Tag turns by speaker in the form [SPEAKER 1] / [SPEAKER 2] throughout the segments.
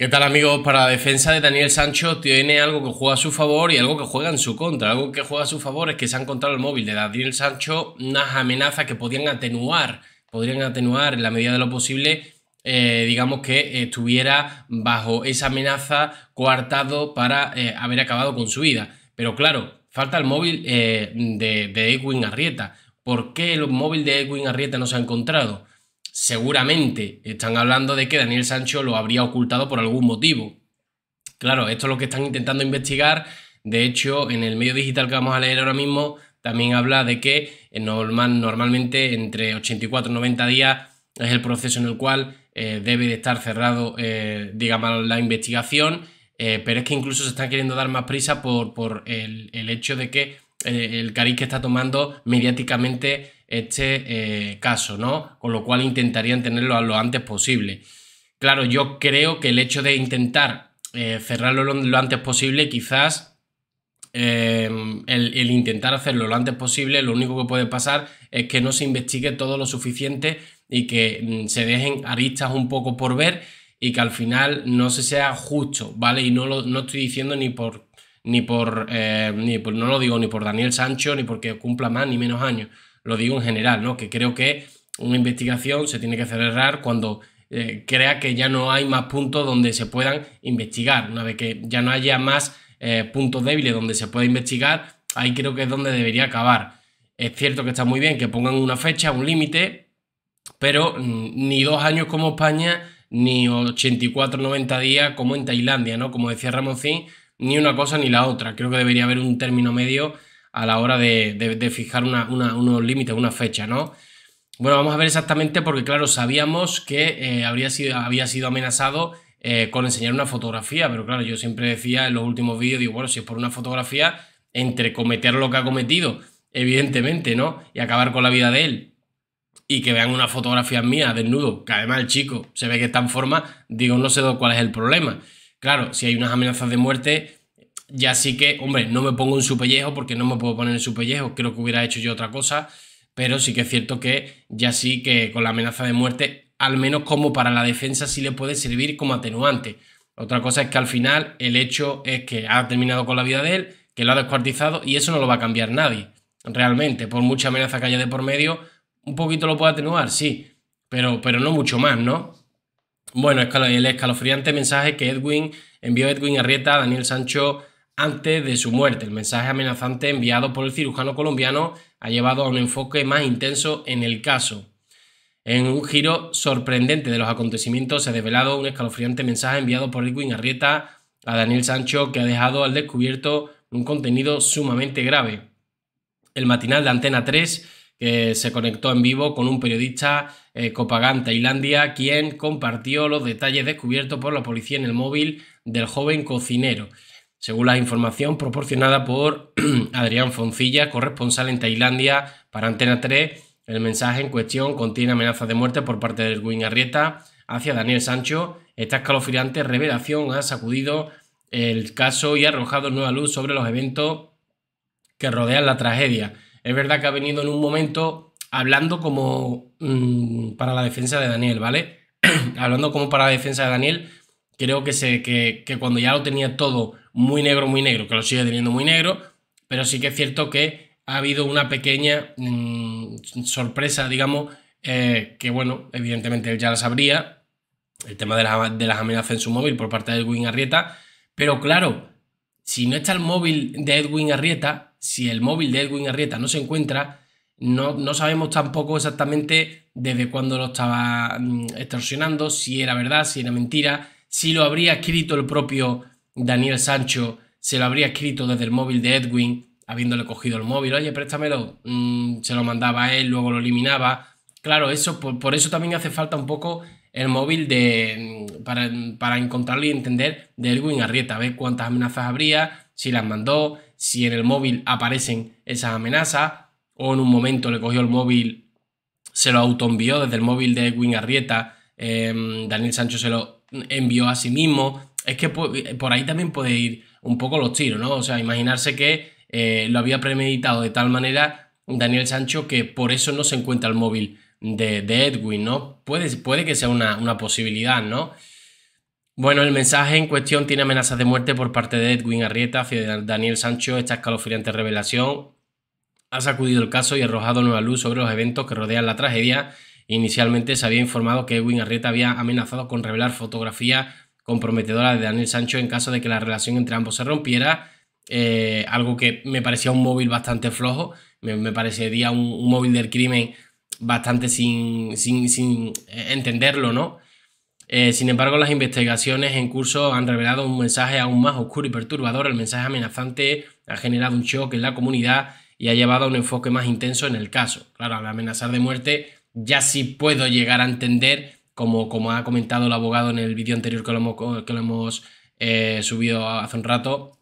[SPEAKER 1] ¿Qué tal amigos? Para la defensa de Daniel Sancho tiene algo que juega a su favor y algo que juega en su contra. Algo que juega a su favor es que se ha encontrado el móvil de Daniel Sancho unas amenazas que podrían atenuar, podrían atenuar en la medida de lo posible, eh, digamos que estuviera bajo esa amenaza coartado para eh, haber acabado con su vida. Pero claro, falta el móvil eh, de, de Edwin Arrieta. ¿Por qué el móvil de Edwin Arrieta no se ha encontrado? seguramente están hablando de que Daniel Sancho lo habría ocultado por algún motivo. Claro, esto es lo que están intentando investigar. De hecho, en el medio digital que vamos a leer ahora mismo, también habla de que eh, normalmente entre 84 y 90 días es el proceso en el cual eh, debe de estar cerrado, eh, digamos, la investigación. pero es que incluso se están queriendo dar más prisa por, el, el hecho de que eh, el cariz que está tomando mediáticamente este eh, caso, ¿no? Con lo cual intentarían tenerlo lo antes posible. Claro, yo creo que el hecho de intentar eh, cerrarlo lo, antes posible, quizás el, intentar hacerlo lo antes posible, lo único que puede pasar es que no se investigue todo lo suficiente y que mm, se dejen aristas un poco por ver y que al final no se sea justo, ¿vale? Y no, lo, no estoy diciendo ni por ni por, eh, ni por, no lo digo ni por Daniel Sancho, ni porque cumpla más ni menos años, lo digo en general, ¿no? Que creo que una investigación se tiene que cerrar cuando eh, crea que ya no hay más puntos donde se puedan investigar, una vez que ya no haya más eh, puntos débiles donde se pueda investigar, ahí creo que es donde debería acabar. Es cierto que está muy bien que pongan una fecha, un límite, pero mm, ni dos años como España, ni 84-90 días como en Tailandia, ¿no? Como decía Ramoncín, ni una cosa ni la otra. Creo que debería haber un término medio a la hora de, fijar unos límites, una fecha, ¿no? Bueno, vamos a ver exactamente porque, claro, sabíamos que eh, habría sido, había sido amenazado eh, con enseñar una fotografía, pero claro, yo siempre decía en los últimos vídeos, digo, bueno, si es por una fotografía, entre cometer lo que ha cometido, evidentemente, ¿no? Y acabar con la vida de él, y que vean una fotografía mía desnudo, que además el chico se ve que está en forma, digo, no sé cuál es el problema. Claro, si hay unas amenazas de muerte, ya sí que, hombre, no me pongo en su pellejo porque no me puedo poner en su pellejo, creo que hubiera hecho yo otra cosa, pero sí que es cierto que ya sí que con la amenaza de muerte, al menos como para la defensa, sí le puede servir como atenuante. Otra cosa es que al final el hecho es que ha terminado con la vida de él, que lo ha descuartizado y eso no lo va a cambiar nadie, realmente, por mucha amenaza que haya de por medio, un poquito lo puede atenuar, sí, pero, pero no mucho más, ¿no? Bueno, el escalofriante mensaje que Edwin envió Edwin Arrieta a Daniel Sancho antes de su muerte. El mensaje amenazante enviado por el cirujano colombiano ha llevado a un enfoque más intenso en el caso. En un giro sorprendente de los acontecimientos se ha desvelado un escalofriante mensaje enviado por Edwin Arrieta a Daniel Sancho que ha dejado al descubierto un contenido sumamente grave. El matinal de Antena 3 que se conectó en vivo con un periodista eh, Copagán Tailandia, quien compartió los detalles descubiertos por la policía en el móvil del joven cocinero. Según la información proporcionada por Adrián Foncilla, corresponsal en Tailandia para Antena 3, el mensaje en cuestión contiene amenazas de muerte por parte del guiñarrieta Arrieta hacia Daniel Sancho. Esta escalofriante revelación ha sacudido el caso y ha arrojado nueva luz sobre los eventos que rodean la tragedia. Es verdad que ha venido en un momento hablando como mm, para la defensa de Daniel, ¿vale? hablando como para la defensa de Daniel, creo que, que, cuando ya lo tenía todo muy negro, muy negro, que lo sigue teniendo muy negro, pero sí que es cierto que ha habido una pequeña mm, sorpresa, digamos, eh, que bueno, evidentemente él ya la sabría, el tema de, de las amenazas en su móvil por parte de Edwin Arrieta, pero claro, si no está el móvil de Edwin Arrieta, si el móvil de Edwin Arrieta no se encuentra, no, no sabemos tampoco exactamente desde cuándo lo estaba mm, extorsionando, si era verdad, si era mentira, si lo habría escrito el propio Daniel Sancho, se lo habría escrito desde el móvil de Edwin, habiéndole cogido el móvil, oye, préstamelo, mm, se lo mandaba a él, luego lo eliminaba. Claro, eso, por, eso también hace falta un poco el móvil de, mm, para, para encontrarlo y entender de Edwin Arrieta, a ver cuántas amenazas habría, si las mandó, si en el móvil aparecen esas amenazas, o en un momento le cogió el móvil, se lo autoenvió desde el móvil de Edwin Arrieta, em, Daniel Sancho se lo envió a sí mismo. Es que por ahí también puede ir un poco los tiros, ¿no? O sea, imaginarse que eh, lo había premeditado de tal manera Daniel Sancho que por eso no se encuentra el móvil de, Edwin, ¿no? Puede, que sea una posibilidad, ¿no? Bueno, el mensaje en cuestión tiene amenazas de muerte por parte de Edwin Arrieta hacia Daniel Sancho. Esta escalofriante revelación ha sacudido el caso y arrojado nueva luz sobre los eventos que rodean la tragedia. Inicialmente se había informado que Edwin Arrieta había amenazado con revelar fotografías comprometedoras de Daniel Sancho en caso de que la relación entre ambos se rompiera, eh, algo que me parecía un móvil bastante flojo, me, parecería un, móvil del crimen bastante sin, sin, sin entenderlo, ¿no? Eh, sin embargo, las investigaciones en curso han revelado un mensaje aún más oscuro y perturbador. El mensaje amenazante ha generado un shock en la comunidad y ha llevado a un enfoque más intenso en el caso. Claro, al amenazar de muerte ya sí puedo llegar a entender, como, como ha comentado el abogado en el vídeo anterior que lo hemos, que lo hemos eh, subido hace un rato,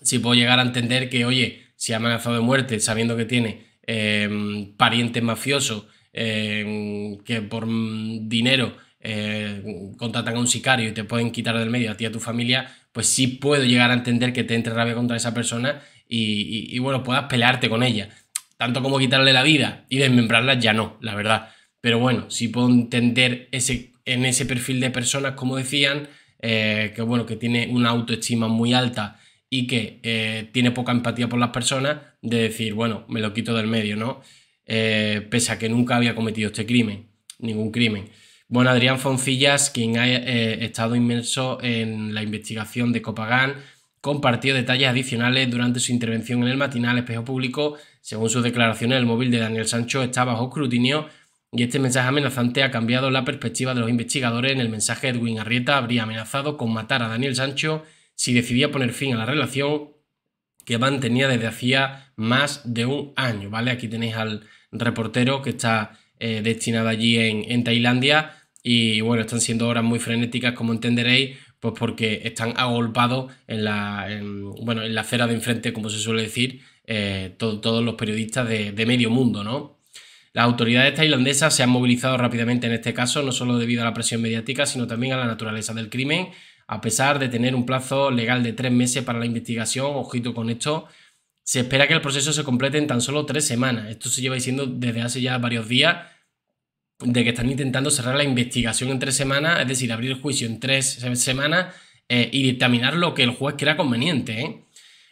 [SPEAKER 1] si puedo llegar a entender que, oye, si ha amenazado de muerte sabiendo que tiene eh, parientes mafiosos, que por mm, dinero eh, contratan a un sicario y te pueden quitar del medio a ti y a tu familia, pues sí puedo llegar a entender que te entre rabia contra esa persona y, bueno, puedas pelearte con ella. Tanto como quitarle la vida y desmembrarla, ya no, la verdad. Pero bueno, sí puedo entender ese, en ese perfil de personas, como decían, eh, que bueno, que tiene una autoestima muy alta y que eh, tiene poca empatía por las personas, de decir, bueno, me lo quito del medio, ¿no? pese a que nunca había cometido este crimen, ningún crimen. Bueno, Adrián Foncillas, quien ha eh, estado inmerso en la investigación de Copagán, compartió detalles adicionales durante su intervención en el matinal Espejo Público. Según sus declaraciones, el móvil de Daniel Sancho está bajo escrutinio y este mensaje amenazante ha cambiado la perspectiva de los investigadores. En el mensaje, Edwin Arrieta habría amenazado con matar a Daniel Sancho si decidía poner fin a la relación que mantenía desde hacía más de un año. ¿vale? Aquí tenéis al reportero que está eh, destinado allí en, en Tailandia y bueno, están siendo horas muy frenéticas, como entenderéis, pues porque están agolpados en la, bueno, en la acera de enfrente, como se suele decir, eh, todos los periodistas de, de medio mundo, ¿no? Las autoridades tailandesas se han movilizado rápidamente en este caso, no solo debido a la presión mediática, sino también a la naturaleza del crimen, a pesar de tener un plazo legal de tres meses para la investigación, ojito con esto, se espera que el proceso se complete en tan solo tres semanas. Esto se lleva diciendo desde hace ya varios días de que están intentando cerrar la investigación en tres semanas, es decir, abrir el juicio en tres semanas eh, y determinar lo que el juez crea conveniente. ¿eh?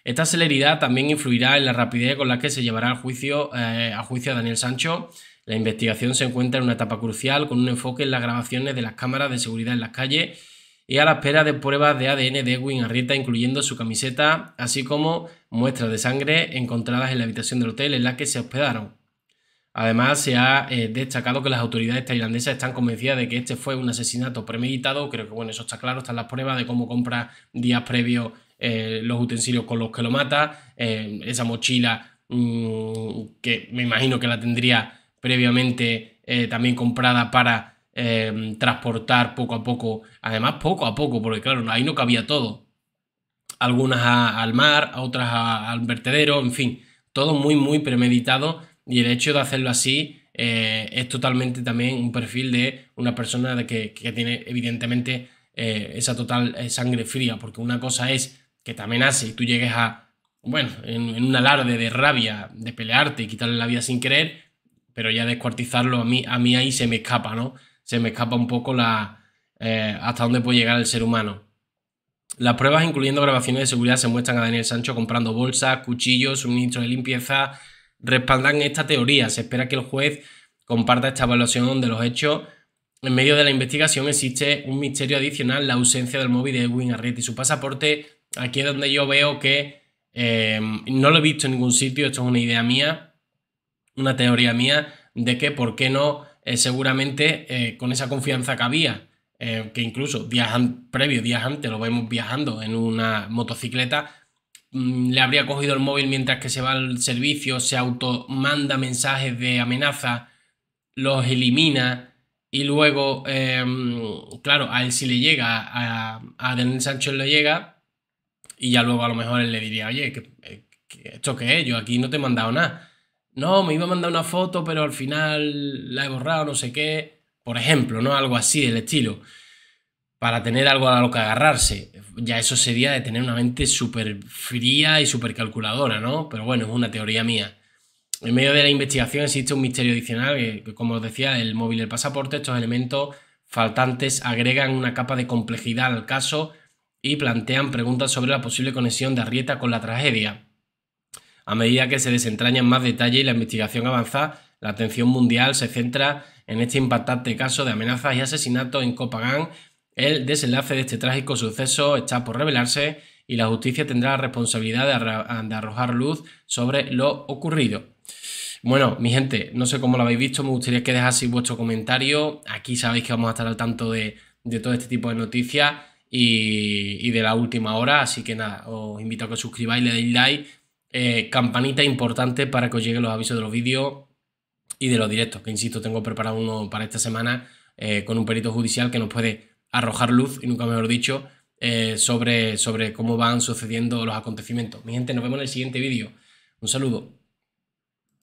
[SPEAKER 1] Esta celeridad también influirá en la rapidez con la que se llevará al juicio, eh, a juicio a Daniel Sancho. La investigación se encuentra en una etapa crucial con un enfoque en las grabaciones de las cámaras de seguridad en las calles y a la espera de pruebas de ADN de Edwin Arrieta, incluyendo su camiseta, así como muestras de sangre encontradas en la habitación del hotel en la que se hospedaron. Además, se ha eh, destacado que las autoridades tailandesas están convencidas de que este fue un asesinato premeditado. Creo que, bueno, eso está claro, están las pruebas de cómo compra días previos eh, los utensilios con los que lo mata, eh, esa mochila mm, que me imagino que la tendría previamente también comprada para transportar poco a poco, además poco a poco, porque claro, ahí no cabía todo. Algunas al mar, otras al vertedero, en fin, todo muy, muy premeditado y el hecho de hacerlo así eh, es totalmente también un perfil de una persona de que, tiene evidentemente eh, esa total eh, sangre fría, porque una cosa es que te amenace y tú llegues a, bueno, en, un alarde de rabia, de pelearte y quitarle la vida sin querer, pero ya descuartizarlo a mí, a mí ahí se me escapa, ¿no? Se me escapa un poco la, hasta dónde puede llegar el ser humano. Las pruebas, incluyendo grabaciones de seguridad, se muestran a Daniel Sancho comprando bolsas, cuchillos, suministros de limpieza, respaldan esta teoría. Se espera que el juez comparta esta evaluación de los hechos. En medio de la investigación existe un misterio adicional, la ausencia del móvil de Edwin Arrieta y su pasaporte. Aquí es donde yo veo que em, no lo he visto en ningún sitio, esto es una idea mía, una teoría mía, de que por qué no, eh, seguramente eh, con esa confianza que había, eh, que incluso días previos, días antes, lo vemos viajando en una motocicleta, Mm, le habría cogido el móvil mientras que se va al servicio, se automanda mensajes de amenaza, los elimina y luego, em, claro, a él si le llega, a, a Daniel Sánchez le llega y ya luego a lo mejor él le diría, oye, eh, esto qué es? Yo aquí no te he mandado nada. No, me iba a mandar una foto, pero al final la he borrado, no sé qué. Por ejemplo, ¿no? Algo así del estilo. Para tener algo a lo que agarrarse ya eso sería de tener una mente súper fría y súper calculadora, ¿no? Pero bueno, es una teoría mía. En medio de la investigación existe un misterio adicional que, como os decía, el móvil y el pasaporte, estos elementos faltantes agregan una capa de complejidad al caso y plantean preguntas sobre la posible conexión de Arrieta con la tragedia. A medida que se desentrañan más detalle y la investigación avanza, la atención mundial se centra en este impactante caso de amenazas y asesinatos en Copagán, el desenlace de este trágico suceso está por revelarse y la justicia tendrá la responsabilidad de, arrojar luz sobre lo ocurrido. Bueno, mi gente, no sé cómo lo habéis visto, me gustaría que dejaseis vuestro comentario. Aquí sabéis que vamos a estar al tanto de, todo este tipo de noticias y, de la última hora. Así que nada, os invito a que os suscribáis, le deis like. Eh, campanita importante para que os lleguen los avisos de los vídeos y de los directos, que insisto, tengo preparado uno para esta semana eh, con un perito judicial que nos puede arrojar luz, y nunca mejor dicho, eh, sobre, sobre cómo van sucediendo los acontecimientos. Mi gente, nos vemos en el siguiente vídeo. Un saludo.